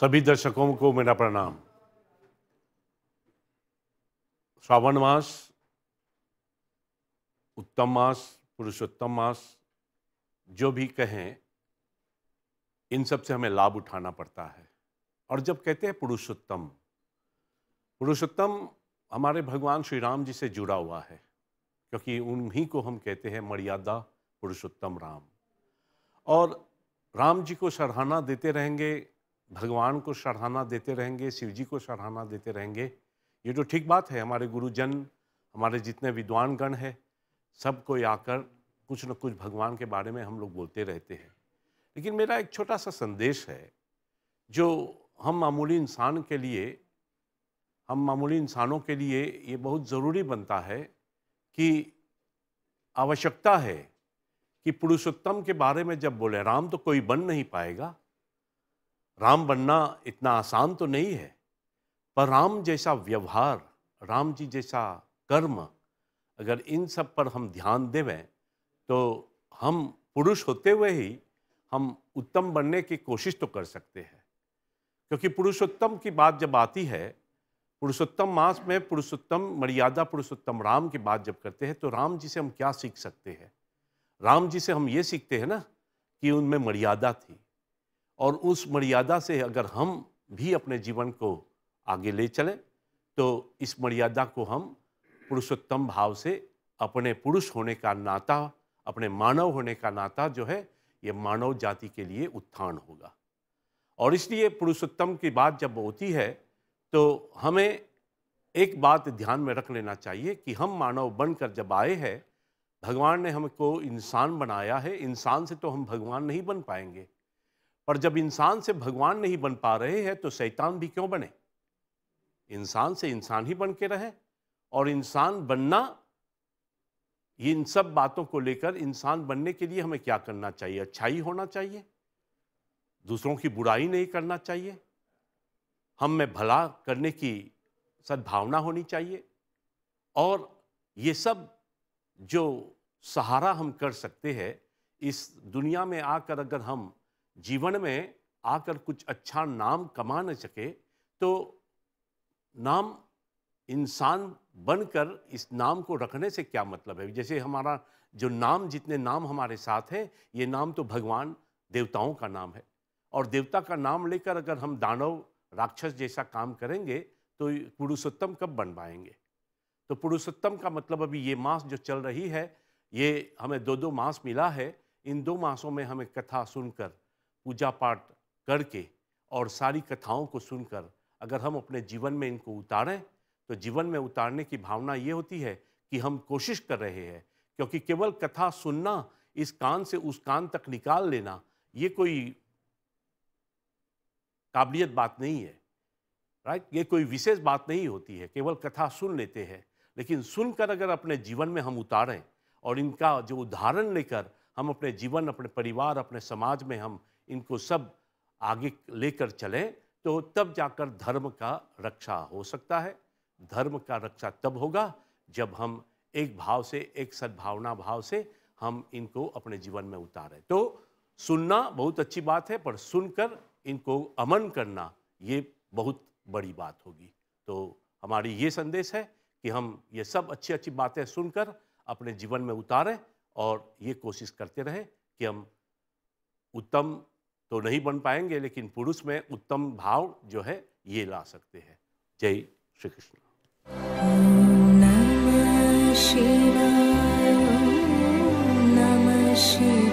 सभी दर्शकों को मेरा प्रणाम श्रावण मास उत्तम मास पुरुषोत्तम मास जो भी कहें इन सब से हमें लाभ उठाना पड़ता है और जब कहते हैं पुरुषोत्तम पुरुषोत्तम हमारे भगवान श्री राम जी से जुड़ा हुआ है क्योंकि उन्हीं को हम कहते हैं मर्यादा पुरुषोत्तम राम और राम जी को सराहना देते रहेंगे भगवान को सराहना देते रहेंगे शिव जी को सराहना देते रहेंगे ये तो ठीक बात है हमारे गुरुजन हमारे जितने विद्वानगण हैं सब कोई आकर कुछ न कुछ भगवान के बारे में हम लोग बोलते रहते हैं लेकिन मेरा एक छोटा सा संदेश है जो हम मामूली इंसान के लिए हम मामूली इंसानों के लिए ये बहुत ज़रूरी बनता है कि आवश्यकता है कि पुरुषोत्तम के बारे में जब बोले राम तो कोई बन नहीं पाएगा राम बनना इतना आसान तो नहीं है पर राम जैसा व्यवहार राम जी जैसा कर्म अगर इन सब पर हम ध्यान देवें तो हम पुरुष होते हुए ही हम उत्तम बनने की कोशिश तो कर सकते हैं क्योंकि पुरुषोत्तम की बात जब आती है पुरुषोत्तम मास में पुरुषोत्तम मर्यादा पुरुषोत्तम राम की बात जब करते हैं तो राम जी से हम क्या सीख सकते हैं राम जी से हम ये सीखते हैं ना कि उनमें मर्यादा थी और उस मर्यादा से अगर हम भी अपने जीवन को आगे ले चलें तो इस मर्यादा को हम पुरुषोत्तम भाव से अपने पुरुष होने का नाता अपने मानव होने का नाता जो है ये मानव जाति के लिए उत्थान होगा और इसलिए पुरुषोत्तम की बात जब होती है तो हमें एक बात ध्यान में रख लेना चाहिए कि हम मानव बनकर जब आए हैं भगवान ने हमको इंसान बनाया है इंसान से तो हम भगवान नहीं बन पाएंगे और जब इंसान से भगवान नहीं बन पा रहे हैं तो शैतान भी क्यों बने इंसान से इंसान ही बन के रहें और इंसान बनना इन सब बातों को लेकर इंसान बनने के लिए हमें क्या करना चाहिए अच्छाई होना चाहिए दूसरों की बुराई नहीं करना चाहिए हम में भला करने की सद्भावना होनी चाहिए और ये सब जो सहारा हम कर सकते हैं इस दुनिया में आकर अगर हम जीवन में आकर कुछ अच्छा नाम कमा न सके तो नाम इंसान बनकर इस नाम को रखने से क्या मतलब है जैसे हमारा जो नाम जितने नाम हमारे साथ हैं ये नाम तो भगवान देवताओं का नाम है और देवता का नाम लेकर अगर हम दानव राक्षस जैसा काम करेंगे तो पुरुषोत्तम कब बन पाएंगे तो पुरुषोत्तम का मतलब अभी ये मास जो चल रही है ये हमें दो दो मास मिला है इन दो मासों में हमें कथा सुनकर पूजा पाठ करके और सारी कथाओं को सुनकर अगर हम अपने जीवन में इनको उतारें तो जीवन में उतारने की भावना ये होती है कि हम कोशिश कर रहे हैं क्योंकि केवल कथा सुनना इस कान से उस कान तक निकाल लेना ये कोई काबिलियत बात नहीं है राइट ये कोई विशेष बात नहीं होती है केवल कथा सुन लेते हैं लेकिन सुनकर अगर अपने जीवन में हम उतारें और इनका जो उदाहरण लेकर हम अपने जीवन अपने परिवार अपने समाज में हम इनको सब आगे लेकर चलें तो तब जाकर धर्म का रक्षा हो सकता है धर्म का रक्षा तब होगा जब हम एक भाव से एक सद्भावना भाव से हम इनको अपने जीवन में उतारें तो सुनना बहुत अच्छी बात है पर सुनकर इनको अमन करना ये बहुत बड़ी बात होगी तो हमारी ये संदेश है कि हम ये सब अच्छी अच्छी बातें सुनकर अपने जीवन में उतारें और ये कोशिश करते रहें कि हम उत्तम तो नहीं बन पाएंगे लेकिन पुरुष में उत्तम भाव जो है ये ला सकते हैं जय श्री कृष्ण शिवाय